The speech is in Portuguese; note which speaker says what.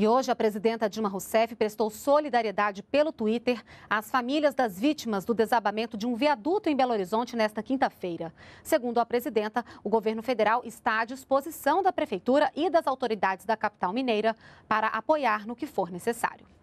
Speaker 1: E hoje a presidenta Dilma Rousseff prestou solidariedade pelo Twitter às famílias das vítimas do desabamento de um viaduto em Belo Horizonte nesta quinta-feira. Segundo a presidenta, o governo federal está à disposição da prefeitura e das autoridades da capital mineira para apoiar no que for necessário.